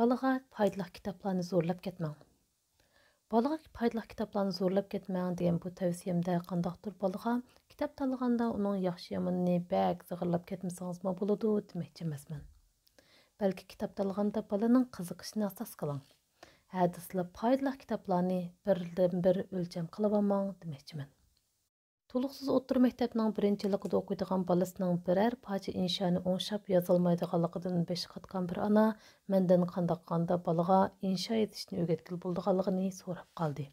Балыға пайдылық китапларны зорлап кетмәң. Балыға пайдылық китапларны зорлап кетмәң деген бұ тәвсиемдә кандактыр балыға, китап талганда уның яхшы яманны бәк зыгырлап кетмәсәңезме булыды демәкче эмасмын. Бәлки китап талғанда баланың кызыкышына асас кылың. Хәдисле пайдалык китапларны бердән бер өлчәм кылып алмаң демәкчемен. Тулықсыз оттыр мектепнің бірінші жылықты оқыдыған баласының бірәр пачы иншаны оңшап язылмайдығалығыдан беш қатқан бір ана мәнден қандаққанда балаға инша етішін өгеткіл болдығалығыны сорап қалды.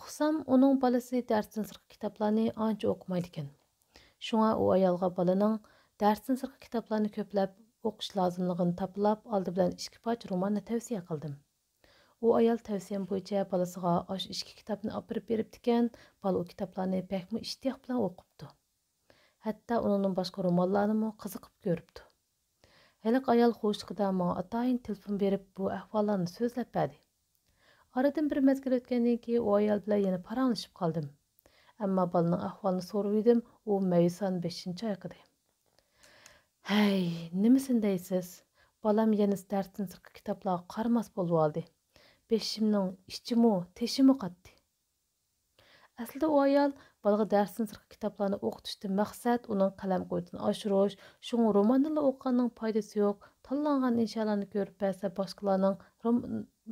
Ұқсам, оның баласы дәрістің сырқы кітапланы анчы оқымайды екен. Шуңа о аялға баланың дәрістің сырқы кітапланы көпләп, оқыш лазымлығын тапылап, алды білән ішкі пач романы тәвсия қылдым. u ayol tavsiyam bo'yicha bolasiga osh ichki kitobni opirib beribdikan bola u kitoblarni bakmi ishtiyoq bilan o'qibdi hatto unindan boshqa ro'mollarini qiziqib ko'ribdi haligi ayol xo'shligida manga atayin telefon berib bu ahvollarni so'zlab berdi oradan bir mazgil o'tgandan keyin u ayol bilan yana paranglashib qoldim ammo bolaning ahvolini so'raydim u mayisan beshinchi ayqidi hay nimasin deysiz bolam yana darsdan sirtqi kitoblarga qaramas bo'lib oldi beshimning ichimi teshimi qotdi aslida u ayol bolaga darsdan sirtqi kitoblarni o'qitishdan maqsad uning qalam quvvatini oshirish shunga romanlarni o'qiganning foydasi yo'q tanlangan insholarni ko'rib ba'zi boshqalarning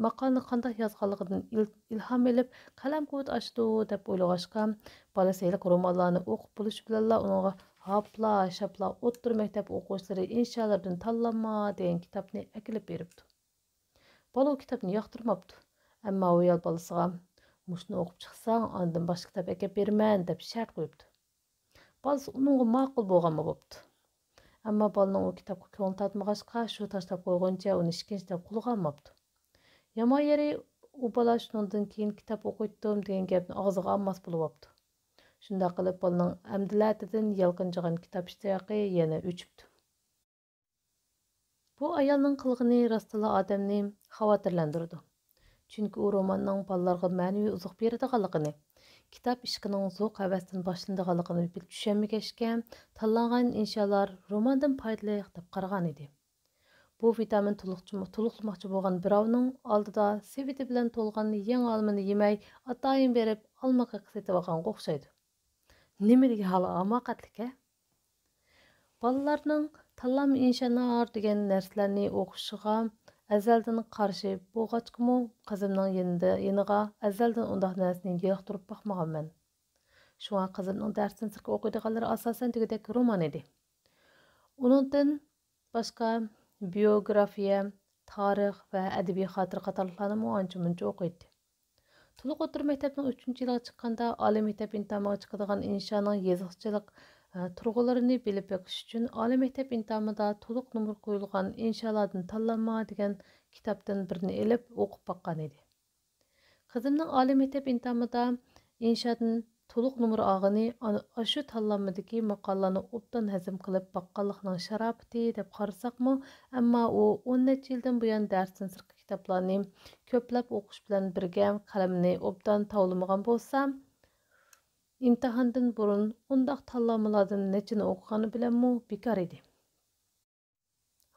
maqolni qandoq yozganligidan il ilhom ilib qalam quvvat oshdi deb o'ylag'ashqa bola sayliq romanlarni o'qib bo'lish bilanla unga hopla shapla o'ttir maktab o'quvchilari insholardan tanlanma degan kitobni akilib beribdi Бала китапны яқтырмапты. Әмма оял баласыға мұшыны оқып шықсаң, андын баш китап әкеп бермен деп шарт қойыпты. Баласы оныңға мақұл болған бопты. Әмма баланың ол китапқа көңіл татмағашқа шу таштап қойғанша оны ешкенше деп құлға алмапты. Яма ері u bola shundan keyin kitob o'qiydim degan gapni og'ziga olmas bo'lyapti shundoq qilib bolaning amdilatidan yalqinjig'an kitob ishtiyoqi yana o'chibdi Bu ayolning qilg'ini rostila odamni xavotirlantirdi. Chunki u romanning bolalarga ma'naviy uzuq beradiganligini, kitob ishqining zuq havasdan boshlanadiganligini bilib tushunmagachga иншалар insholar romandan foydali deb qaragan edi. Bu vitamin to'liqlamoqchi bo'lgan birovning oldida sveti bilan толған ең olmani yemay, atayin беріп, olmaqa qisitib olganga o'xshaydi. Nimaga халы تاللام ئىنشانار دېگەن نەرسىلەرنى ئوقۇشىغا ئەزەلدىن قارشى بولغاچقىمۇ قىزىمنىڭ يېنىدا يېنىغا ئەزەلدىن ئۇنداق نەرسىنى يېلىقتۇرۇپ باقمىغانمەن شۇڭا قىزىمنىڭ دەرستىن سىرتقا ئوقۇيدىغانلىرى ئاساسەن دېگۈدەك رومان ئىدى ئۇنىڭدىن باشقا بىيوگرافىيە tarix və ədəbi xatirə qatarlıqlarını mı anca-munca oxuydu. Tuluq otur 3 ali тамаға иншаның turg'ularini bilib o'qish uchun oliy maktab intamida to'liq nomer qo'yilgan insholardan tanlanma degan kitobdan birini ilib o'qib boqqan edi qizimning oliy maktab intamida inshodan to'liq nomer og'ini shu tanlanmadagi maqolani obdan hazm qilib boqqanlikning sharofati deb qarasaqmi ammo u o'n necha yildan buyon darsdan sirtqi kitoblarni ko'plab o'qish bilan birga qalamni obdan tovlamagan bo'lsam imtihondan burun undaq tanlamalardan nechini o'qigani bilanmu bekor edi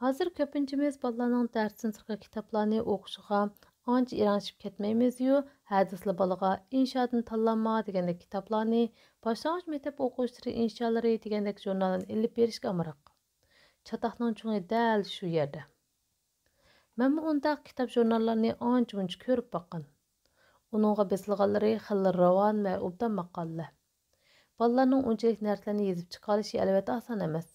hozir ko'pinchimiz bolalarning darsdan sirtqi kitoblarni o'qishiga ancha iranishib ketmaymizyu hadisli bolaga inshodan tanlanma degandek kitoblarni boshlang'ich maktab o'quvchilari inshaalari degandek jurnalni ilib berishga amroq chatoqning chungi dal shu yerda manmi undaq kitob jurnallarni ancha muncha ko'rib boqqan uningga besilganlari xilli ravon va obdan maqolalar bolalarning unchalik narsalarni yezib chiqarishi albatta oson emas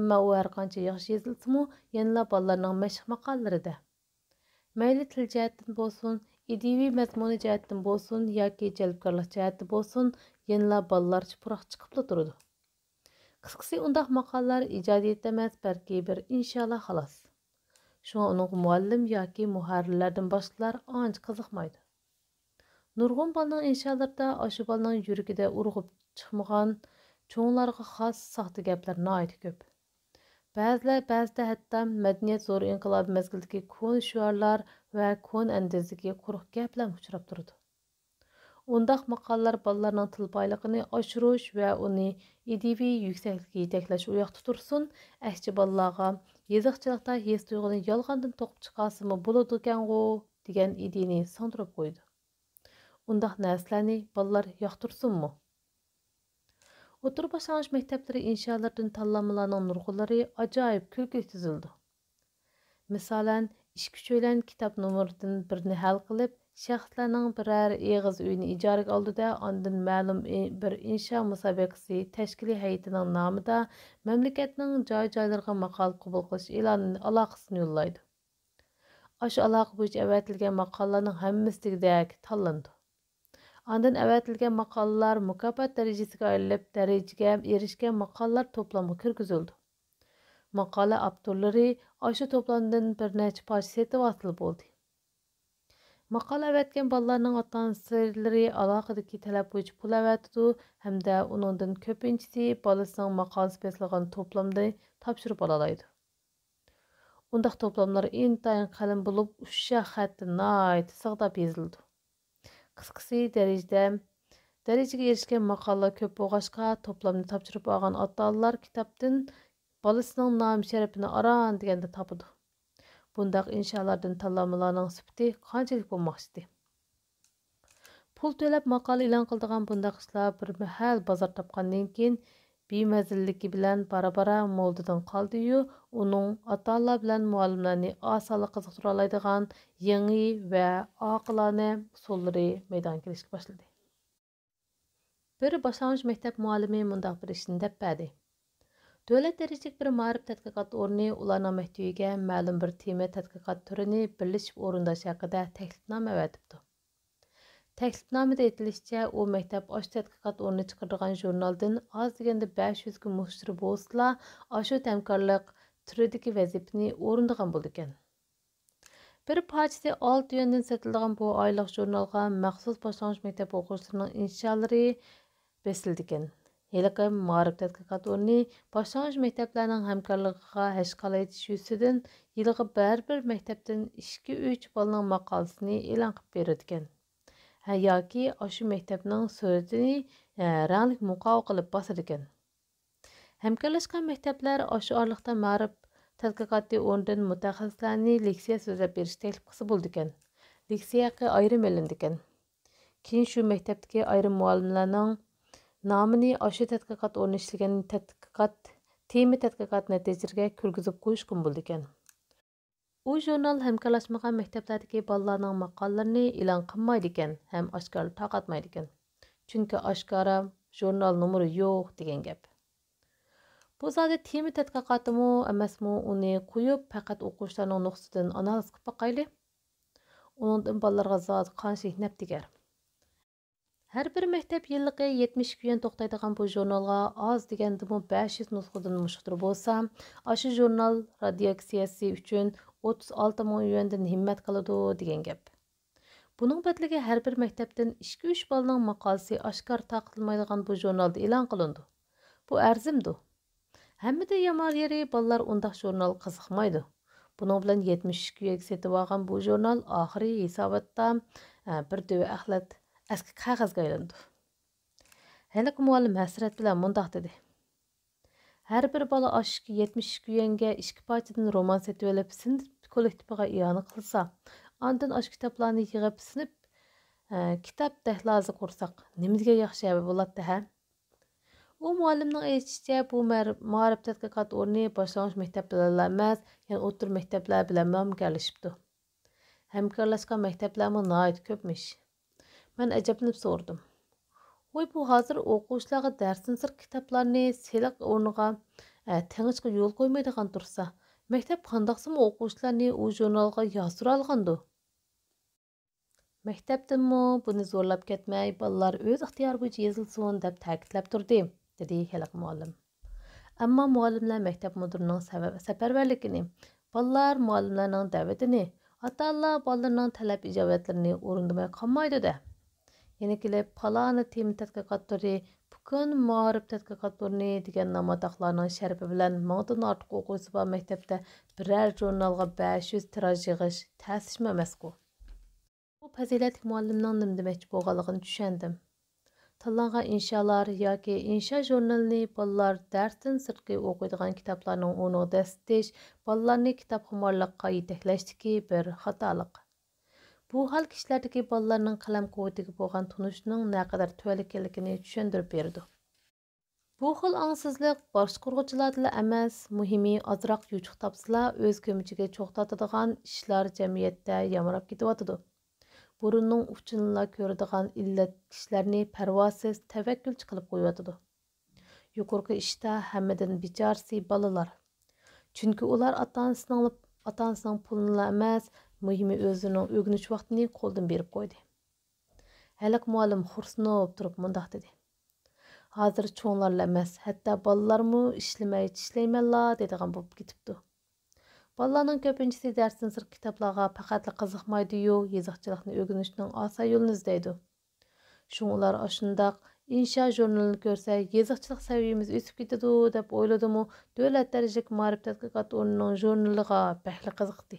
ammo u har qancha yaxshi yezilsimi yanala bolalarning mashq maqollarida mayli til jihatdan bo'lsin ideviy mazmuni jihatdan bo'lsin yoki jalbkorlik jihati bo'lsin yanala bolalar chiproq chiqibla turadi qisqasi undaq maqollar ijodiyat emas balki bir inshaalloh xolos shunga uning muallim yoki muharrirlardan boshqalar ancha qiziqmaydi nurg'un bolaning insholarida osha bolaning yuragida urg'ib چىقمىغان چوڭلارغا خاس ساختا گەپلەر ناھايىتى كۆپ بەزىلەر بەزىدە ھەتتا مەدەنىيەت زور ئىنقىلابى مەزگىلىدىكى كونا شوئارلار ۋە كونا ئەندىزىدىكى قۇرۇق گەپلەرمۇ ئۇچراپ تۇرىدۇ ئۇنداق ماقالىلەر بالىلارنىڭ تىل بايلىقىنى ئاشۇرۇش ۋە ئۇنى ئىدىيىۋى يۈكسەكلىككە يېتەكلەش ئۇ ياقتا تۇرسۇن ئەكچى بالىلارغا يېزىقچىلىقتا ھېس تۇيغۇنى يالغاندىن توقۇپ چىقارسىمۇ بولىدىكەنغۇ دېگەن ئىدىيىنى سىڭدۈرۈپ قويىدۇ ئۇنداق نەرسىلەرنى بالىلار ياقتۇرسۇنمۇ Otur başlanış məktəbləri inşalardan tallanmalarının nurğuları acayip külkü tüzüldü. Misalən, iş küçüylən kitab numarının birini həl qılıb, şəxslərinin birər eğiz üyünü icarəq aldı da, ondan məlum e, bir inşa müsabiqəsi təşkili həyətinin namı da məmləkətinin cay-caylarına maqal qubul qılış ilanını alaqısını yollaydı. Aşı alaqı bu iş əvətilgən maqallarının həmmisi dəyək tallandı. Ondan avatilgan maqolalar mukofot darajasiga ayrilib, darajaga erishgan maqolalar to'plamga kirgizildi. Maqola avtorlari o'sha to'plamdan bir necha parcha setib atil bo'ldi. Maqola avatgan bolalarning ota-onalari aloqadagi talab bo'yicha pul avatdi hamda uningdan ko'pinchisi bolasining maqolasi besilgan to'plamda topshirib oladi. Undaq to'plamlar intayin qalin bo'lib, ushsha xatti noit sig'dab yozildi. қысқысы дәрежеде дәрежеге ерішкен мақала көп болғашқа топламды тапсырып алған ата аналар кітаптың баласының нам шәріпін аран дегенді табуды бұндағы иншалардың таламаларының сүпті қаншалық болмақшы еді пұл төлеп мақала илан қылдыған бұндағы кісілер бір мәхәл базар тапқаннан кейін беймәзілдікі білән бара-бара молдыдың қалды үйі, оның аталла білән муалымләні қызық туралайдыған еңі вә ақыланы солыры мейдан келешкі башылды. Бір башаңыз мектеп муалымы мұндақ бір ішін бәді. Дөлет дәрежек бір марып тәткіқат орны ұлана мәхтүйіге мәлім бір теме тәткіқат түріні бірлішіп орында шақыда тәкілтінам әуәдіпті. taklifnomada aytilishicha u maktab osh tadqiqot o'rni chiqargan jurnaldan oz deganda 500 yuzga mushtir bo'lsala ashu hamkorlik turidagi vazifani o'rindagan bo'ldikan bir parchasi olti yuandan sotiladigan bu oylik jurnalga maxsus boshlang'ich maktab o'quvchilarining insholari besildikan Heliqi Ma'rif tadqiqot o'rni boshlang'ich maktablarning hamkorligiga hashqal aytish yusidan yilgi baribir maktabdan ishga uch bolaning maqolasini e'lon qilib beradigan yoki shu maktabning suratini e, ranglik muqovi qilib ekan hamkorlashgan maktablar shu orliqda ma'rif tadqiqoti o'rnidan mutaxassislarni leksiya so'zlab berish taklif qilsa ekan leksiyaga ayrim ekan keyin shu maktabdagi ayrim muallimlarning nomini shu tadqiqot o'rni ishlagan tadqiqot tema tadqiqot natijalariga kirgizib qo'yish bo'ldi ekan u jurnal hamkorlashmagan maktablardagi bollarning maqollarini e'lon qilmaydi ekan ham oshkor tarqatmaydi ekan chunki oshkora jurnal nomeri yo'q degan gap bu zodi temi tadqiqotimi emasmi uni quyib faqat o'quvchilarni nuqsidan analiz qilib boqayli undan bolalarga zot qanchalik nab tegar har bir maktab yilligi yetmish kuyan to'xtaydigan bu jurnalga oz degandimi besh yuz nusxadan mushhur bo'lsa ashu jurnal radiaksiyasi uchun 36 мың юэндің химмәт қалады деген кеп. Бұның бәділігі әрбір бір мәктептің 2-3 балының мақалысы ашқар тақтылмайдыған бұ журналды илан қылынды. Бұ әрзімді. де ямар ері балылар ұндақ журнал қызықмайды. Бұның білін 72 үйек сеті баған бұ журнал ақыры есабатта бір дөу әқлет әскі қағыз қайлынды. Әлік мұғалым әсірет білі мұндақ деді. Hər bir bala aşıqı 70 güyəngə iki partiyadan roman sətüvəlib sinib kollektiviga iyanı qılsa, ondan aşıq kitablarını yığıb sinib ə, e, kitab dəhlazı qursaq, nimizə yaxşı əvə bolatdı hə? U müəllimnin aytışçə bu maarif tədqiqat orni başlanğıc məktəblərlə emas, yəni otur məktəblər bilan məmkənləşibdi. Həmkarlaşqan məktəblərimiz nəhayət köpmüş. Mən əcəbinib sordum. ой bu hozir o'quvchilarga darsdan sir kitoblarni seliq o'rniga ә, тәңішке жол қоймайдыған тұрса мектеп қандақсым оқушылар не о журналға ясыр алғанды мектептен мо бұны зорлап кетмей балалар өз ықтияр бойынша езілсін деп тәкітлеп тұрды деді халық мұғалім әмма мұғалімлер мектеп мұдірінің сәпәрвәрлігіне балалар мұғалімлерінің дәветіне ата аналар балаларның тәләп ижабатларын орындамай қалмайды деді Yenikilər palana tema tədqiqatları, Pukun maarif tədqiqatlarını degan namataqlarının şərfi bilan mingdan ortiq o'quvchisi bor maktabda biror jurnalga 500 tiraj yig'ish ta'sishmi emasku bu fazilat muallimning nima demoqchi bo'lganligini tushundim tanlangan insholar yoki insho jurnalini bolalar darsdan sirtqi o'qiydigan kitoblarning o'rniga dastitish bolalarni kitobxumorlikqa yetaklashdiki bir xatolik bu hol kishilardagi bolalarning qalam quvvatiga bo'lgan tunishining naqadar tuval ekanligini tushuntirib berdi bu xil angsizlik boshqurg'uchilarda emas muhimi ozroq yuchuq topsalar o'z ko'michiga cho'xtatadigan ishlar jamiyatda yamrab ketyotidi burunning uchinla ko'radigan illat kishilarni parvosiz tavakkulchi qilib qo'yotidi yuqorqi ishda hammadan bechorasi bolalar chunki ular ota onasining pulini emas muhimi o'zining o'rganish vaqtini qo'ldan berib qo'ydi Әлік muallim xo'rsinib turib mundoq dedi hozir cho'nglarla emas hatto bolalarmu ishlamay tishlaymanla deydigan bo'lib ketibdi bolalarning ko'pinchisi darsdan sir kitoblarga қызықмайды qiziqmaydiyu yeziqchilikni o'rganishning oson yo'lini izlaydi shu shundoq insha jurnalini ko'rsa yeziqchilik saviyamiz o'sib ketadi deb o'yladimu davlat darajalik tadqiqot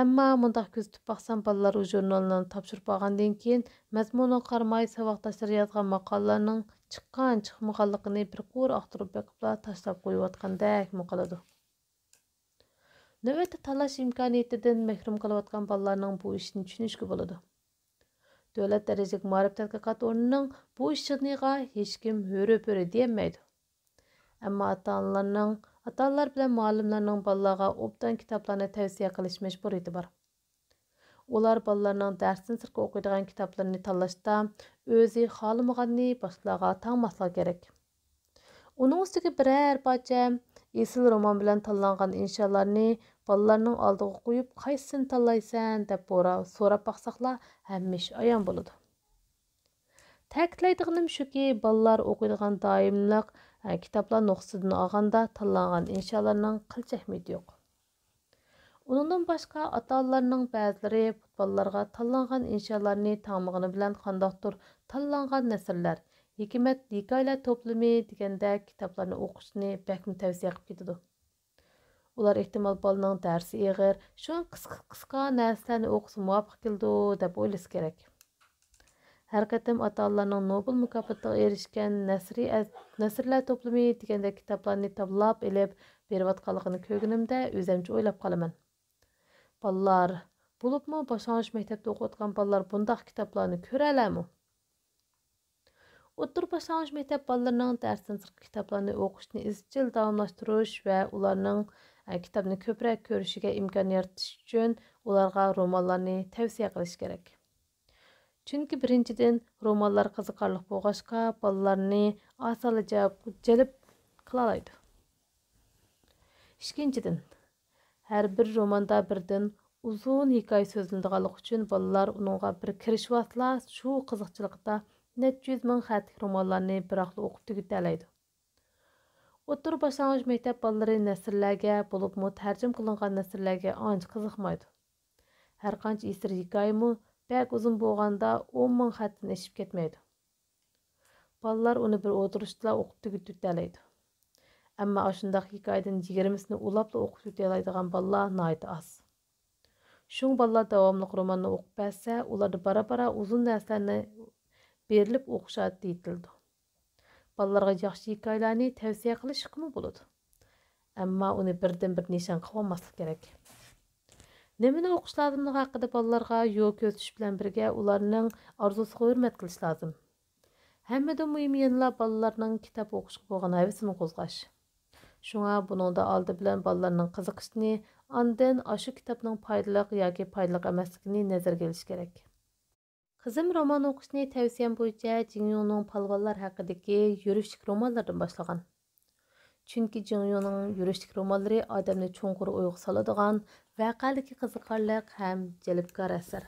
ئەمما مۇنداق كۆزىتىپ باقسام بالىلار ئۇ ژۇرناللارنى تاپشۇرۇپ ئالغاندىن қармай مەزمۇنىغا قارىماي ساۋاقداشلىرى يازغان ماقالىلەرنىڭ چىققان چىقمىغانلىقىنى بىر قۇر ئاختۇرۇپ بېقىپلا تاشلاپ قويۇۋاتقاندەكمۇ قىلىدۇ نۆۋەتتە تاللاش ئىمكانىيىتىدىن مەھرۇم قىلىۋاتقان بالىلارنىڭ بۇ ئىشىنى چۈشىنىشكە بولىدۇ دۆلەت دەرىجىلىك مائارىپ ата onalar bilan muallimlarning bolalarga obdan kitoblarni tavsiya qilish majburiyati bor ular bolalarning darsdan sirtqi o'qiydigan kitoblarni tanlashda o'zi xohlamaganni boshqalarga tangmaslik kerak uning ustiga biror parcha esil roman bilan tanlangan insholarni bolalarning oldiga qo'yib qaysisini tanlaysan deb so'rab boqsaqlar hamma ish ayon bo'ladi ta'kidlaydiganim shuki bolalar o'qiydigan doimliq kitoblar nuqsadidan olganda tanlangan insholarning qilcha ahmiyati yo'q uningdan boshqa ota onalarning ba'zilari bolalarga tanlangan insholarni tomig'ini bilan qandoqdir tanlangan nasrlar hikmat hikoyalar to'plami deganda kitoblarni o'qishni bakmi tavsiya qilib ketadi ular ehtimol bolaning darsi ig'ir shu qisqa qisqa narsalarni o'qisa muvofiq keldi deb o'ylashi kerak har qatim ota onalarning nobel mukofotiga erishgan nasriy nasrlar to'plami deganda kitoblarni toblab ilib berayotganligini ko'rganimda o'zimcha o'ylab qolaman bolalar bo'libmi boshlang'ich maktabda o'qiyotgan bolalar bundoq kitoblarni ko'ralarmi o'tir boshlang'ich maktab bolalarining darsdan sirtqi kitoblarni o'qishni izchil davomlashtirish va ularning e, kitobni ko'proq ko'rishiga imkon yaratish uchun ularga romanlarni tavsiya qilish kerak chunki birinchidan romanlar qiziqarli bo'lg'ashqa bolalarni osonla jalb qila oladi ikkinchidan har bir romanda birdan uzun hikoya үшін uchun bolalar бір bir kirishvatla shu qiziqchilikda necha yuz ming xatlik romanlarni biroqla оқып tugutalaydi o'tir boshlang'ich maktab bolalari nasrlarga bo'libmi tarjim qilingan nasrlarga ancha qiziqmaydi har qancha бәк ұзын болғанда 10 мың қаттын ішіп кетмейді балалар уни bir o'tirishda o'qib tugib tutalaydi ammo ashundaq hikoyadan yigirmasini оқып o'qib tutalaydigan bolalar nihoyat oz shun bolalar davomli romanni o'qib bersa оларды bora bora uzun narsalarni berilib o'qishadi deyildi bolalarga yaxshi hikoyalarni tavsiya qilish hukmi bo'ladi ammo uni birdan bir nishon qilolmaslik kerak Немені оқушыларының хақыды балаларға йо көрсетіш білән бірге оларның арзусыға өрмәт қылыш лазым. Хәммеден мөһим еніла балаларның китап оқышқа болған әвесін қозғаш. Шуңа бұның да алды білән балаларның қызықышыны, анден ашы китапның пайдалык яки пайдалык эмаслыгын назарга алыш керек. Қызым роман oxuşunu təvsiyəm boyunca Jingyong'un palvallar haqqındakı yürüşlük romanlardan башлаған. chunki Jingyuning yurishlik romanlari odamni chunqur o'yga soladigan voqelikka qiziqarliq ham jalbkor asar.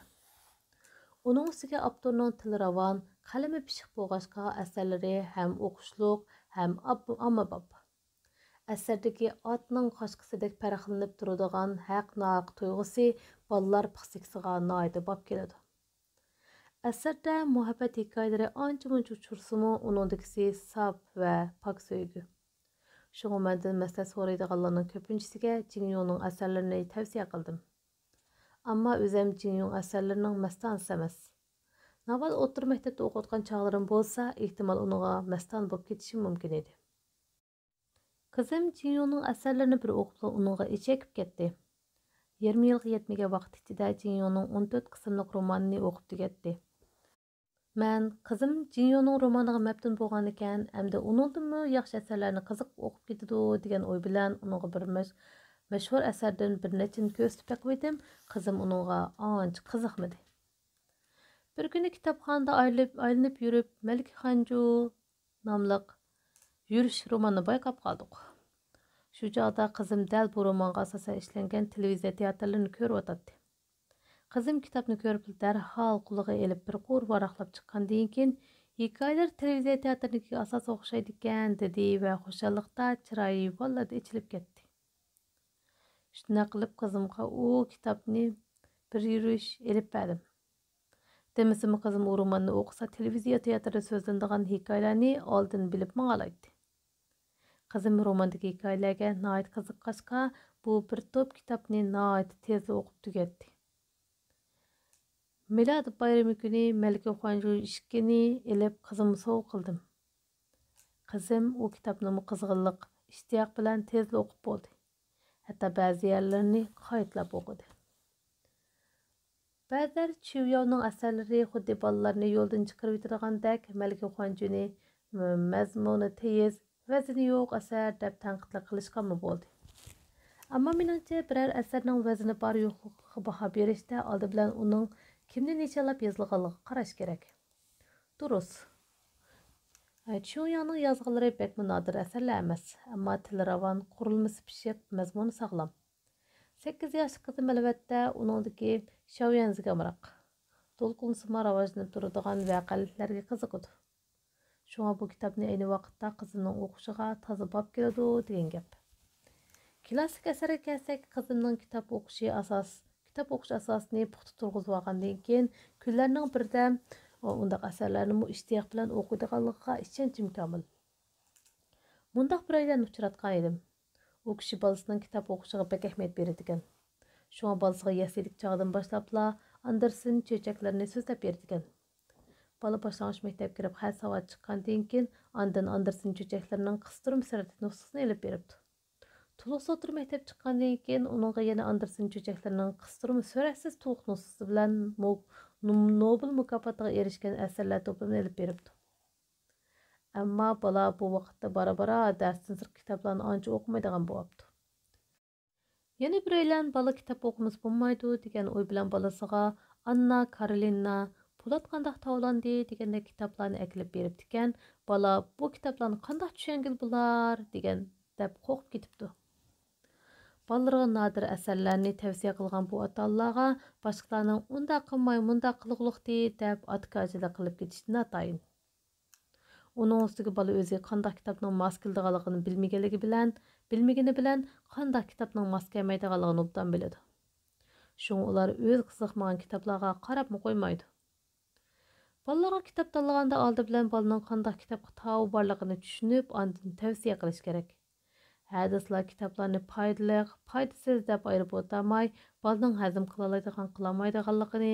Uning ustiga avtorning til ravon, qalami pishiq bo'lg'achqa asarlari ham o'qishliq, ham ommabop. Asardagi otning qoshqisidek farqlanib turadigan haq-noq tuyg'usi bolalar pixsiksiga noida bo'lib keladi. Asarda muhabbat hikoyalari ancha-muncha uchursimu, uningdagisi saf va pok so'ygi. Шуңа мәндән мәсләт сорыйдыганларның көпүнчесигә Чингюнның әсәрләрен тәвсия кылдым. Амма үзем Чингюн әсәрләренең мәстан эмас. Навал o'rta мәктәптә o'qiyotgan чагыларым bo'lsa, ehtimol uninga mastan bo'lib ketishim mumkin edi. Qizim Jinyoning asarlarini bir o'qib, uninga ichakib ketdi. 20 yilga yetmagan vaqt ichida Jinyoning 14 qismli romanini o'qib tugatdi. Мән қызым Джиньоның романыға мәптін болған екен, әмді оныңдымы яқшы әсәрләрні қызық оқып кетеді деген ой білән оныңға бір мәшһүр әсәрден бір нәтин көстіп әкведім, қызым оныңға аңч қызықмыды. Bir günü kitapxanda ayrılıp, ayrılıp yürüp Melki Hancu namlıq Yürüş романы bayqab qaldıq. Şu çağda qızım dəl bu romanğa asasən işlənən телевизия театрын görüb otatdı. qizim kitobni ko'rib darhol qulig'i ilib bir qo'r varaqlab chiqqandan keyin hikoyalar televiziya teatrnikiga asos o'xshaydi ekan dedi va xushalliqda chiroyi vallada ichilib ketdi shunday qilib qizimga u kitobni bir yurish ilib berdim demisim qizim u romanni o'qisa televiziya teatrida so'zlanadigan hikoyalarni oldin bilib mangalaydi qizim romandagi hikoyalarga noit qiziqqachqa bu bir to'p kitobni noit tez o'qib tugatdi milad bayrami kuni malika ishkini ilib qizimni sov qildim qizim u kitobni qizg'inliq ishtiyoq bilan tez o'qib bo'ldi hatto ba'zi yerlarini qoyitlab o'qidi ba'zilar chuvyovning asarlari xuddi bolalarni yo'ldan chiqarib yuturgandek malika xonjuni mazmuni tez vazini yo'q asar deb tanqidlar qilishganmi bo'ldi ammo menimcha biror asarning vazini bor yo'qligiga baho berishda oldi bilan uning kimni nechalab yozilganligiga qarash kerak durus chuyanın yazğıları pek münadir əsərlər emas, ammo til ravon qurulması pişiq, mazmuni sağlam. 8 yaşlı qızım əlbəttə onundakı şavyanızı qamaraq. Dolqunsunma turadigan duradigan vəqəliklərə qiziqıdı. Şuna bu kitobni eyni vaqtda qızının o'qishiga toza bob keladi degan gap. Klassik əsərə kəlsək, qızımның kitob o'qishi asos kitob o'qish asosini puxta turg'izib olgandan keyin kunlarning birida undaq asarlarni ishtiyoq bilan o'qiydiganligiga ishonchim komil mundaq bir oilani uchratgan edim u kishi bolasining kitob o'qishiga bek ahamiyat beradi ekan shunga bolasiga yasilik chog'idan boshlabla andersen cho'chaklarini so'zlab berdi bola boshlang'ich maktabga kirib har savod chiqqandan keyin andin andersen cho'chaklarining qistirim sirati nusxasini olib beribdi to'liq sotir maktab chiqqandan keyin uningga yana anderson cho'chaklarining qistirma so'raksiz to'liq nusxasi bilan nobel mukofotiga erishgan asarlar to'plamini ilib beribdi ammo bola bu vaqtda bora bora darsdan sir kitoblarni ancha o'qimaydigan bo'lyapti yana biraylan bola kitob o'qimiz bo'lmaydi degan o'y bilan bolasiga anna karolina po'lat qandoq tovlandi deganda kitoblarni akilib beribdi ekan bola bu kitoblarni qandoq tushangil bo'lar degan deb qo'rqib ketibdi بالىلىرىغا نادىر ئەسەرلەرنى تەۋسىيە قىلغان بۇ ئاتا ئانىلارغا باشقىلارنىڭ ئۇنداق قىلماي مۇنداق قىلغۇلۇقتى دەپ ئاتىكاچىلىق قىلىپ كېتىشى ناتايىن ئۇنىڭ ئۈستىگە بالا ئۆزى قانداق كىتابنىڭ ماس كېلىدىغانلىقىنى بىلمىگەنلىكى білмегені білән, بىلەن قانداق كىتابنىڭ ماس كەلمەيدىغانلىقىنى ئوبدان بىلىدۇ شۇڭا ئۇلار ئۆز قىزىقمىغان كىتابلارغا قاراپمۇ قويمايدۇ بالىلارغا كىتاب تاللىغاندا ئالدى بىلەن بالىنىڭ hadislar kitoblarni foydaliq foydasiz deb ayirib o'tamay bolaning hazm qilolaydigan qilolmaydiganligini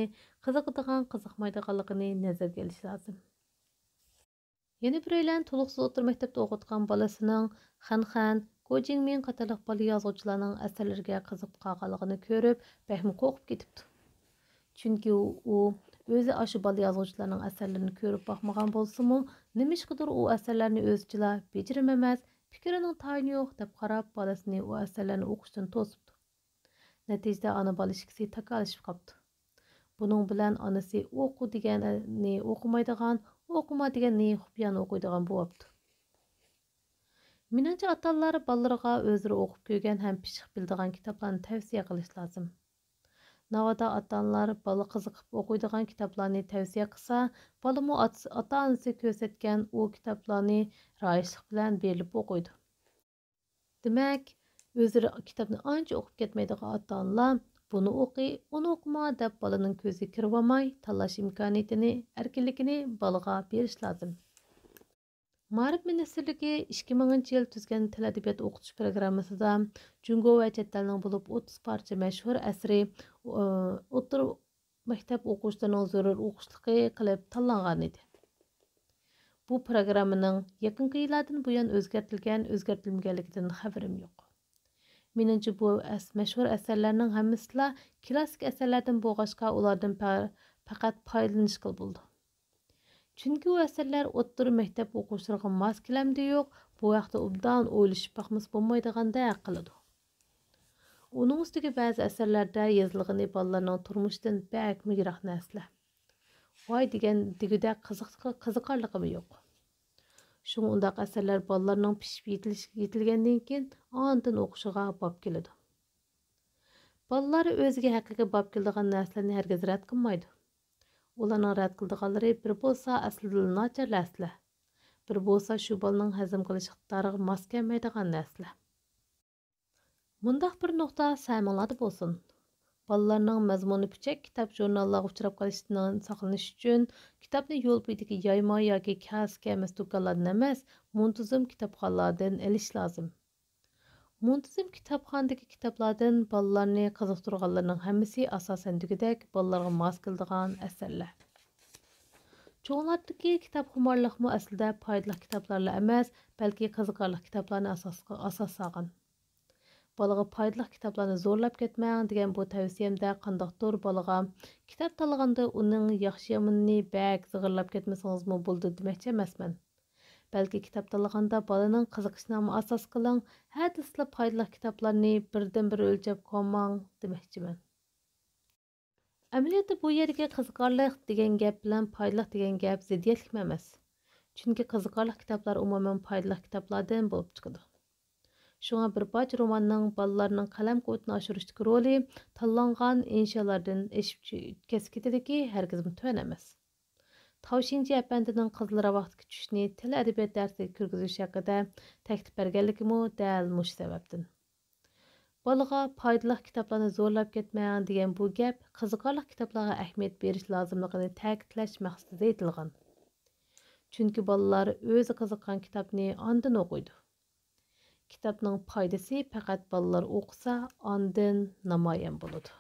qiziqadigan qiziqmaydiganligini nazarga ilish lozim yana biraylan to'liqsiz o'tir maktabda o'qitgan bolasining xanxan gojingmen qatorliq bola yozuvchilarning asarlariga qiziqib qolganligini ko'rib bahmi qo'rqib ketibdi chunki u o'zi ashu bola yozuvchilarning asarlarini ko'rib boqmagan bo'lsimu nima ishqidir u asarlarni o'zichila bejirim emas Fikrining tayini yo'q deb qarab, bolasini u asarlarni o'qishdan to'sibdi. Natijada ona bola ikkisi takalishib qoldi. Buning bilan onasi o'qu deganni o'qimaydigan, o'qima deganni xufiyan o'qiydigan bo'libdi. Menimcha ota-onalar bolalarga o'zlari o'qib ko'rgan ham pishiq biladigan kitoblarni tavsiya qilish lozim. navoda ota onalar bola qiziqib o'qiydigan kitoblarni tavsiya qilsa bolami ota onasi ko'rsatgan u kitoblarni rioyishlik bilan berilib o'qiydi demak o'zlari kitobni ancha o'qib ketmaydigan ota onalar buni o'qi uni o'qima deb bolaning ko'ziga kirib olmay tanlash imkoniyatini erkinligini bolaga berish lozim maarif ministrligi 2000 minginchi yil tuzgan til adabiyot o'qitish programmasida jungo va chet elning bo'lib o'ttiz parcha mashhur asri o'tir maktab o'quvchilarining zarur o'qishligi qilib tanlangan edi bu programmaning yaqinqi yillardan buyon o'zgartilgan o'zgartilmaganligidan xabarim yo'q menimcha bu as mashhur asarlarning hammasila klassik asarlardan bo'lg'achqa ulardan faqat pa, qilib bo'ldi chunki u asarlar o'ttir maktab o'quvchilariga mos kelamdi yo'q bu vaqtda ubdan o'ylashib boqmas bo'lmaydigandek qiladi uning ustiga ba'zi asarlarda yozilgani bolalarning turmushidan bakmi yiroq narsalar voy degan degudak qiziqarligimi yo'q shunga undaq asarlar bolalarning pishib yetilgandan keyin ontin o'qishiga bob keladi bolalar o'ziga haqiga bob keladigan narsalarni hargiz rad qilmaydi ularning rad qildiganlari bir bo'lsa aslida nochar nasla bir bo'lsa shu bolning hazm qilish iqtidoriga mos kelmaydigan nasla mundaq bir nuqta samolarda bo'lsin bolalarning mazmuni puchak kitob jurnallarga uchrab qolishidan saqlanish uchun kitobni yo'l bo'yidagi yoyma yoki kas kamas do'konlardan emas muntazam kitobxonlardan ilish lozim Muntazim kitobxonadagi kitoblardan bolalarni qiziqtirganlarning hammasi asosan degidek bolalarga mos keladigan asarlar cho'nglardagi kitob xumorliqmi aslida foydali kitoblarla emas balki qiziqarli kitoblarni asos solgan bolaga foydali kitoblarni zo'rlab ketmang degan bu tavsiyamda qandoqdir bolaga kitob tanlaganda uning yaxshi yomonini bak zig'irlab ketmasangizmi bo'ldi demoqchi emasman balki kitob tanlaganda bolaning qiziqishini asos qiling hadi sizlar foydali kitoblarni birdan bir o'lchab ko'mang demoqchiman amaliyotda bu yerga qiziqarliq degan gap bilan foydali degan gap ziddiyatlik emas chunki qiziqarli kitoblar umuman foydali kitoblardan bo'lib chiqadi shunga bir boch romanning bolalarning qalam quvvatini oshirishdagi roli tanlangan insholardan eshib kesib ketadiki hargiz tuvan emas Tavşinci əbəndinin qızlara vaxtki düşüşünü til ədəbiyyat dərsi kürgüzüş haqqıda təklif bərgənligimu dəl muş səbəbdin. Balağa faydalıq kitablarını zorlab getməyən деген bu гәп, qızıqarlıq kitablara əhmiyyət veriş lazımlığını təkidləş məqsədə edilgan. Çünki balalar özü qızıqan kitabni andın oquydu. Kitabның пайдасы faqat balalar oqsa, andın namayan buludu.